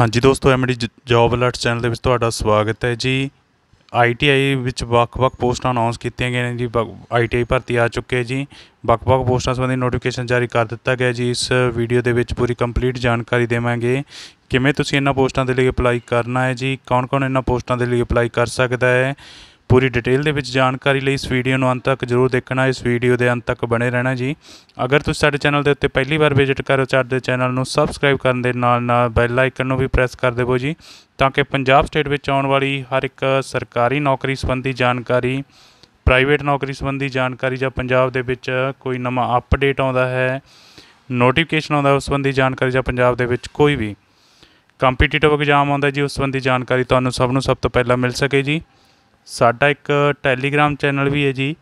ਹਾਂਜੀ ਦੋਸਤੋ MD job alert channel ਦੇ ਵਿੱਚ ਤੁਹਾਡਾ ਸਵਾਗਤ ਹੈ ਜੀ ਆਈਟੀਆਈ ਵਿੱਚ ਵੱਖ-ਵੱਖ ਪੋਸਟਾਂ ਅਨਾਉਂਸ ਕੀਤੀਆਂ ਗਈਆਂ ਨੇ ਜੀ ਆਈਟੀਆਈ ਭਰਤੀ ਆ ਚੁੱਕੀ ਹੈ ਜੀ ਵੱਖ-ਵੱਖ ਪੋਸਟਾਂ ਸੰਬੰਧੀ ਨੋਟੀਫਿਕੇਸ਼ਨ ਜਾਰੀ ਕਰ ਦਿੱਤਾ ਗਿਆ ਜੀ ਇਸ ਵੀਡੀਓ ਦੇ ਵਿੱਚ ਪੂਰੀ ਕੰਪਲੀਟ ਜਾਣਕਾਰੀ ਦੇਵਾਂਗੇ ਕਿਵੇਂ ਤੁਸੀਂ ਇਹਨਾਂ ਪੋਸਟਾਂ ਦੇ ਲਈ ਅਪਲਾਈ ਕਰਨਾ ਹੈ ਜੀ ਕੌਣ-ਕੌਣ ਇਹਨਾਂ ਪੋਸਟਾਂ ਦੇ ਲਈ ਅਪਲਾਈ ਕਰ ਸਕਦਾ ਹੈ ਪੂਰੀ ਡਿਟੇਲ ਦੇ ਵਿੱਚ ਜਾਣਕਾਰੀ ਲਈ ਇਸ ਵੀਡੀਓ ਨੂੰ ਅੰਤ ਤੱਕ ਜ਼ਰੂਰ ਦੇਖਣਾ ਇਸ ਵੀਡੀਓ ਦੇ ਅੰਤ ਤੱਕ ਬਣੇ ਰਹਿਣਾ ਜੀ ਅਗਰ ਤੁਸੀਂ ਸਾਡੇ ਚੈਨਲ ਦੇ ਉੱਤੇ ਪਹਿਲੀ ਵਾਰ ਵਿਜ਼ਿਟ ਕਰੋ ਚਾਹਦੇ ਚੈਨਲ ਨੂੰ ਸਬਸਕ੍ਰਾਈਬ ਕਰਨ ਦੇ ਨਾਲ ਨਾਲ ਬੈਲ ਆਈਕਨ ਨੂੰ ਵੀ ਪ੍ਰੈਸ ਕਰ ਦੇਵੋ ਜੀ ਤਾਂ ਕਿ ਪੰਜਾਬ ਸਟੇਟ ਵਿੱਚ ਆਉਣ ਵਾਲੀ ਹਰ ਇੱਕ ਸਰਕਾਰੀ ਨੌਕਰੀ ਸੰਬੰਧੀ ਜਾਣਕਾਰੀ ਪ੍ਰਾਈਵੇਟ ਨੌਕਰੀ ਸੰਬੰਧੀ ਜਾਣਕਾਰੀ ਜਾਂ ਪੰਜਾਬ ਦੇ ਵਿੱਚ ਕੋਈ ਨਵਾਂ ਅਪਡੇਟ ਆਉਂਦਾ ਹੈ ਨੋਟੀਫਿਕੇਸ਼ਨ ਆਉਂਦਾ ਉਸ ਸੰਬੰਧੀ ਜਾਣਕਾਰੀ ਜਾਂ ਪੰਜਾਬ ਦੇ ਵਿੱਚ ਕੋਈ ਵੀ ਕੰਪੀਟੀਟਿਵ ਐਗਜ਼ਾਮ ਆਉਂਦਾ ਜੀ ਉਸ ਸੰਬੰਧੀ ਜਾਣਕਾਰੀ ਤੁਹਾਨੂੰ ਸਭ ਨੂੰ ਸਭ ਤੋਂ ਪਹਿਲਾਂ ਮਿਲ ਸਕੇ ਜੀ ਸਾਡਾ ਇੱਕ ਟੈਲੀਗ੍ਰam ਚੈਨਲ ਵੀ ਹੈ ਜੀ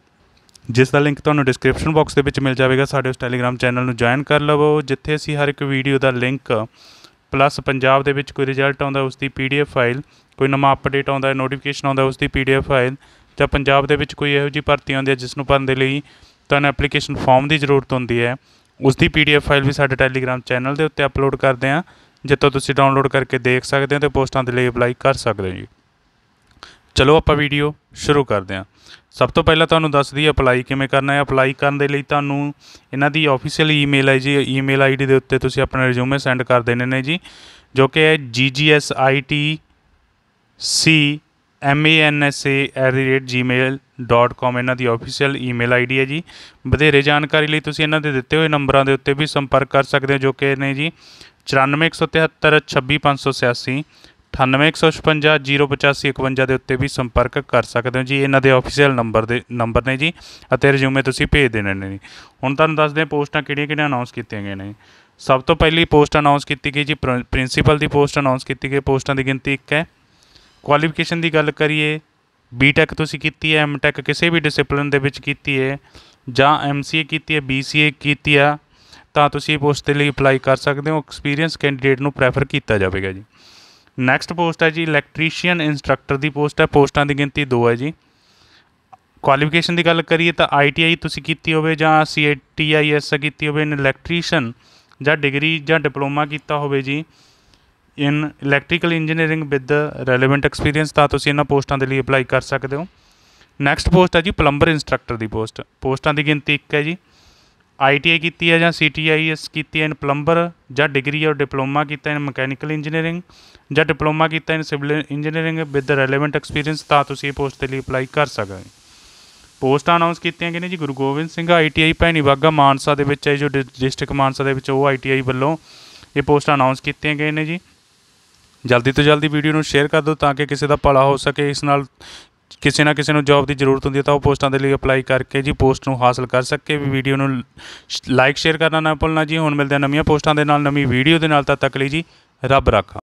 ਜਿਸ ਦਾ ਲਿੰਕ ਤੁਹਾਨੂੰ ਡਿਸਕ੍ਰਿਪਸ਼ਨ ਬਾਕਸ ਦੇ ਵਿੱਚ ਮਿਲ ਜਾਵੇਗਾ ਸਾਡੇ ਉਸ ਟੈਲੀਗ੍ਰam ਚੈਨਲ ਨੂੰ ਜੁਆਇਨ ਕਰ ਲਵੋ ਜਿੱਥੇ ਅਸੀਂ ਹਰ ਇੱਕ ਵੀਡੀਓ ਦਾ ਲਿੰਕ ਪਲੱਸ ਪੰਜਾਬ ਦੇ ਵਿੱਚ ਕੋਈ ਰਿਜ਼ਲਟ ਆਉਂਦਾ ਉਸ ਦੀ ਪੀਡੀਐਫ ਫਾਈਲ ਕੋਈ ਨਵਾਂ ਅਪਡੇਟ ਆਉਂਦਾ ਹੈ ਨੋਟੀਫਿਕੇਸ਼ਨ ਆਉਂਦਾ ਉਸ ਦੀ ਪੀਡੀਐਫ ਫਾਈਲ ਜਾਂ ਪੰਜਾਬ ਦੇ ਵਿੱਚ ਕੋਈ ਇਹੋ ਜਿਹੀ ਭਰਤੀ ਆਉਂਦੀ ਹੈ ਜਿਸ ਨੂੰ ਭਰਨ ਦੇ ਲਈ ਤੁਹਾਨੂੰ ਐਪਲੀਕੇਸ਼ਨ ਫਾਰਮ ਦੀ ਜ਼ਰੂਰਤ ਹੁੰਦੀ ਹੈ ਉਸ ਦੀ ਪੀਡੀਐਫ ਫਾਈਲ ਵੀ ਸਾਡੇ ਟੈਲੀਗ੍ਰam ਚੈਨਲ ਦੇ ਉੱਤੇ ਅਪਲੋਡ ਕਰਦੇ ਆ ਜਿੱਥੋਂ ਤੁਸੀਂ ਡਾਊਨਲੋਡ ਕਰਕੇ ਦੇਖ ਸਕਦੇ ਹੋ ਤੇ ਪੋਸਟਾਂ ਦੇ ਲਈ ਅਪਲਾਈ ਕਰ ਸਕਦੇ ਹੋ ਜੀ ਚਲੋ ਆਪਾਂ ਵੀਡੀਓ ਸ਼ੁਰੂ ਕਰਦੇ ਹਾਂ ਸਭ ਤੋਂ ਪਹਿਲਾਂ ਤੁਹਾਨੂੰ ਦੱਸ ਦਈਏ ਅਪਲਾਈ ਕਿਵੇਂ ਕਰਨਾ ਹੈ ਅਪਲਾਈ ਕਰਨ ਦੇ ਲਈ ਤੁਹਾਨੂੰ ਇਹਨਾਂ ਦੀ ਆਫੀਸ਼ੀਅਲ ਈਮੇਲ ਹੈ ਜੀ ਈਮੇਲ ਆਈਡੀ ਦੇ ਉੱਤੇ ਤੁਸੀਂ ਆਪਣਾ ਰਿਜ਼ਿਊਮੇ ਸੈਂਡ ਕਰ ਦੇਣੇ ਨੇ ਜੀ ਜੋ ਕਿ ਹੈ ggsitcmansa@gmail.com ਇਹਨਾਂ ਦੀ ਆਫੀਸ਼ੀਅਲ ਈਮੇਲ ਆਈਡੀ ਹੈ ਜੀ ਵਧੇਰੇ ਜਾਣਕਾਰੀ ਲਈ ਤੁਸੀਂ ਇਹਨਾਂ ਦੇ ਦਿੱਤੇ ਹੋਏ ਨੰਬਰਾਂ ਦੇ ਉੱਤੇ ਵੀ ਸੰਪਰਕ ਕਰ ਸਕਦੇ ਹੋ ਜੋ ਕਿ ਨੇ ਜੀ 9417 26586 981505808551 ਦੇ ਉੱਤੇ ਵੀ ਸੰਪਰਕ ਕਰ ਸਕਦੇ ਹੋ ਜੀ ਇਹਨਾਂ ਦੇ ਆਫੀਸ਼ੀਅਲ ਨੰਬਰ ਦੇ ਨੰਬਰ ਨੇ ਜੀ ਅਤੇ ਰਿਜ਼ਿਊਮੇ ਤੁਸੀਂ ਭੇਜ ਦੇਣੇ ਨੇ ਜੀ ਹੁਣ ਤੁਹਾਨੂੰ ਦੱਸਦੇ ਹਾਂ ਪੋਸਟਾਂ ਕਿਹੜੀਆਂ-ਕਿਹੜੀਆਂ ਅਨਾਉਂਸ ਕੀਤੀਆਂ ਗਈਆਂ ਨੇ ਸਭ ਤੋਂ ਪਹਿਲੀ ਪੋਸਟ ਅਨਾਉਂਸ ਕੀਤੀ ਗਈ ਜੀ ਪ੍ਰਿੰਸੀਪਲ ਦੀ ਪੋਸਟ ਅਨਾਉਂਸ ਕੀਤੀ ਗਈ ਪੋਸਟਾਂ ਦੀ ਗਿਣਤੀ 1 ਹੈ ਕੁਆਲੀਫਿਕੇਸ਼ਨ ਦੀ ਗੱਲ ਕਰੀਏ ਬੀਟੈਕ ਤੁਸੀਂ ਕੀਤੀ ਹੈ ਐਮਟੈਕ ਕਿਸੇ ਵੀ ਡਿਸਪਲਿਨ ਦੇ ਵਿੱਚ ਕੀਤੀ ਹੈ ਜਾਂ ਐਮਸੀਏ ਕੀਤੀ ਹੈ ਬੀਸੀਏ ਕੀਤੀ ਆ ਤਾਂ ਤੁਸੀਂ ਪੋਸਟ ਦੇ ਲਈ ਅਪਲਾਈ ਕਰ ਸਕਦੇ ਹੋ ਐਕਸਪੀਰੀਅੰਸ ਕੈਂਡੀਡੇਟ ਨੂੰ ਪ੍ਰੈਫਰ ਕੀਤਾ ਜਾਵੇਗਾ ਜੀ ਨੈਕਸਟ ਪੋਸਟ ਹੈ ਜੀ ਇਲੈਕਟ੍ਰੀਸ਼ੀਅਨ ਇਨਸਟ੍ਰਕਟਰ ਦੀ ਪੋਸਟ ਹੈ ਪੋਸਟਾਂ ਦੀ ਗਿਣਤੀ 2 ਹੈ ਜੀ ਕੁਆਲੀਫਿਕੇਸ਼ਨ ਦੀ ਗੱਲ ਕਰੀਏ ਤਾਂ ਆਈਟੀਆਈ ਤੁਸੀਂ ਕੀਤੀ ਹੋਵੇ ਜਾਂ ਸੀਏਟੀਆਈਐਸ ਕੀਤੀ ਹੋਵੇ ਇਨ ਇਲੈਕਟ੍ਰੀਸ਼ੀਅਨ ਜਾਂ ਡਿਗਰੀ ਜਾਂ ਡਿਪਲੋਮਾ ਕੀਤਾ ਹੋਵੇ ਜੀ in electrical engineering with relevant experience ਤਾਂ ਤੁਸੀਂ ਇਹਨਾਂ ਪੋਸਟਾਂ ਦੇ ਲਈ ਅਪਲਾਈ ਕਰ ਸਕਦੇ ਹੋ ਨੈਕਸਟ ਪੋਸਟ ਹੈ ਜੀ ਪਲੰਬਰ ਇਨਸਟ੍ਰਕਟਰ ਦੀ ਪੋਸਟ ਪੋਸਟਾਂ ਦੀ ਗਿਣਤੀ 1 ਹੈ ਜੀ ਆਈਟੀਆਈ ਕੀਤੀ ਹੈ ਜਾਂ ਸੀਟੀਆਈਐਸ ਕੀਤੀ ਹੈ ਇਨ ਪਲੰਬਰ ਜਾਂ ਡਿਗਰੀ ਔਰ ਡਿਪਲੋਮਾ ਕੀਤਾ ਇਨ ਮਕੈਨੀਕਲ ਇੰਜੀਨੀਅਰਿੰਗ ਜਾਂ ਡਿਪਲੋਮਾ ਕੀਤਾ in civil engineering with relevant experience ਤਾਂ ਤੁਸੀਂ ਇਹ ਪੋਸਟ ਦੇ ਲਈ ਅਪਲਾਈ ਕਰ ਸਕਦੇ ਹੋ ਪੋਸਟਾਂ ਅਨਾਉਂਸ ਕੀਤੀਆਂ ਗਈਆਂ ਜੀ ਗੁਰੂ ਗੋਬਿੰਦ ਸਿੰਘ ਆਈਟੀਆਈ ਭੈਣੀ ਬਾਗਾ ਮਾਨਸਾ ਦੇ ਵਿੱਚ ਹੈ ਜੋ ਡਿਸਟ੍ਰਿਕਟ ਮਾਨਸਾ ਦੇ ਵਿੱਚ ਉਹ ਆਈਟੀਆਈ ਵੱਲੋਂ ਇਹ ਪੋਸਟ ਅਨਾਉਂਸ ਕੀਤੀਆਂ ਗਈਆਂ ਨੇ ਜੀ ਜਲਦੀ ਤੋਂ ਜਲਦੀ ਵੀਡੀਓ ਨੂੰ ਸ਼ੇਅਰ ਕਰ ਦਿਓ ਤਾਂ ਕਿ ਕਿਸੇ ਦਾ ਭਲਾ ਹੋ ਸਕੇ ਇਸ ਨਾਲ ਕਿਸੇ ਨਾ ਕਿਸੇ ਨੂੰ ਜੌਬ ਦੀ ਜ਼ਰੂਰਤ ਹੁੰਦੀ ਹੈ ਤਾਂ ਉਹ ਪੋਸਟਾਂ ਦੇ ਲਈ ਅਪਲਾਈ ਕਰਕੇ ਜੀ ਪੋਸਟ ਨੂੰ ਹਾਸਲ ਕਰ ਸਕੇ ਵੀ ਵੀਡੀਓ ਨੂੰ ਲਾਈਕ ਸ਼ੇਅਰ ਕਰਨਾ ਨਾ ਭੁੱਲਣਾ ਜੀ ਹੁਣ ਮਿਲਦੇ ਆ ਨਵੀਆਂ ਪੋਸਟਾਂ ਦੇ ਨਾਲ ਨਵੀਂ ਵੀਡੀਓ ਦੇ ਨਾਲ ਤਦ ਤੱਕ ਲਈ ਜੀ ਰੱਬ ਰਾਖਾ